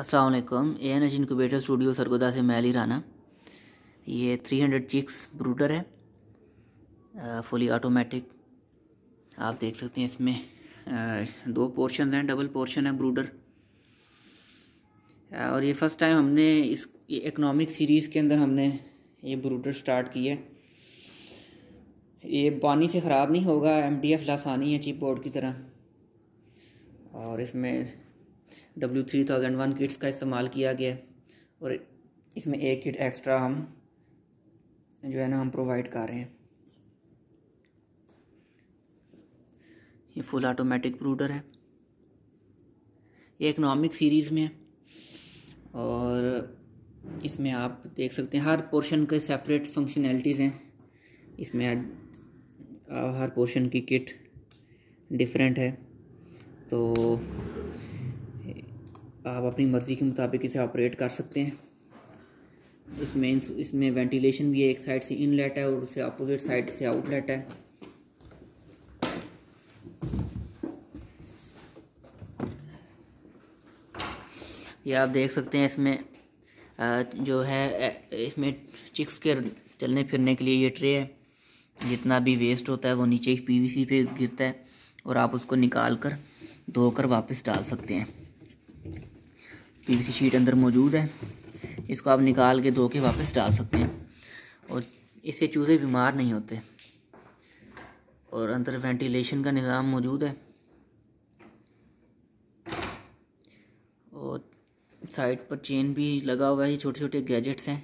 Aslam A N H incubator studio Sargodha से मैली राना ये 300 चिक्स ब्रूडर है फुली ऑटोमेटिक आप देख सकते हैं इसमें आ, दो पोर्शन हैं डबल पोर्शन है ब्रूडर और ये फर्स्ट टाइम हमने इस इकनॉमिक सीरीज़ के अंदर हमने ये ब्रूडर स्टार्ट किया ये पानी से ख़राब नहीं होगा एम डी एफ लासानी है चिप बोर्ड की तरह और इसमें W three thousand one kits का इस्तेमाल किया गया और इसमें एक किट एक्स्ट्रा हम जो है ना हम प्रोवाइड कर रहे हैं ये फुल ऑटोमेटिक ब्रूडर है ये इकनॉमिक सीरीज़ में है और इसमें आप देख सकते हैं हर पोर्शन के सेपरेट फंक्शनैलिटीज़ हैं इसमें हर पोर्शन की किट डिफरेंट है तो आप अपनी मर्ज़ी के मुताबिक इसे ऑपरेट कर सकते हैं इसमें इसमें वेंटिलेशन भी है एक साइड से इनलेट है और उससे अपोजिट साइड से आउटलेट है ये आप देख सकते हैं इसमें जो है इसमें चिक्स के चलने फिरने के लिए ये ट्रे है जितना भी वेस्ट होता है वो नीचे पीवीसी पे गिरता है और आप उसको निकाल कर धोकर वापस डाल सकते हैं पीवीसी शीट अंदर मौजूद है इसको आप निकाल के धो के वापस डाल सकते हैं और इससे चूज़े बीमार नहीं होते और अंदर वेंटिलेशन का निज़ाम मौजूद है और साइड पर चेन भी लगा हुआ है ये छोटे छोटे गैजेट्स हैं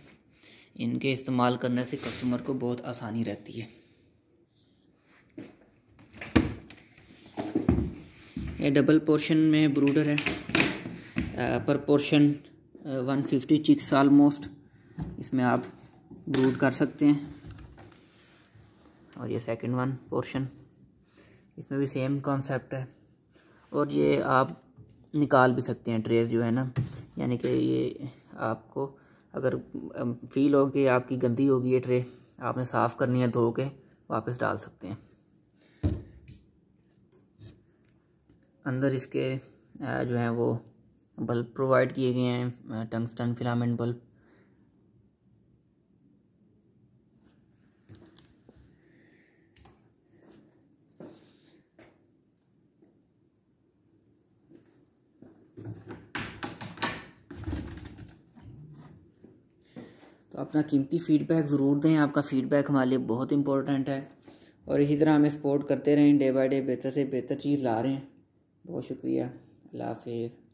इनके इस्तेमाल करने से कस्टमर को बहुत आसानी रहती है ये डबल पोर्शन में ब्रूडर है proportion one fifty chicks almost इसमें आप ब्रूड कर सकते हैं और ये सेकंड वन पोर्शन इसमें भी सेम कॉन्सेप्ट है और ये आप निकाल भी सकते हैं ट्रेस जो है ना यानी कि ये आपको अगर फील um, हो कि आपकी गंदी होगी ये ट्रे आपने साफ़ करनी है धो के वापस डाल सकते हैं अंदर इसके uh, जो है वो बल्ब प्रोवाइड किए गए हैं टंगस्टन फिलामेंट बल्ब तो अपना कीमती फीडबैक ज़रूर दें आपका फीडबैक हमारे लिए बहुत इम्पोर्टेंट है और इसी तरह हमें सपोर्ट करते रहें डे बाय डे बेहतर से बेहतर चीज़ ला रहे हैं बहुत शुक्रिया अल्लाह हाफिज़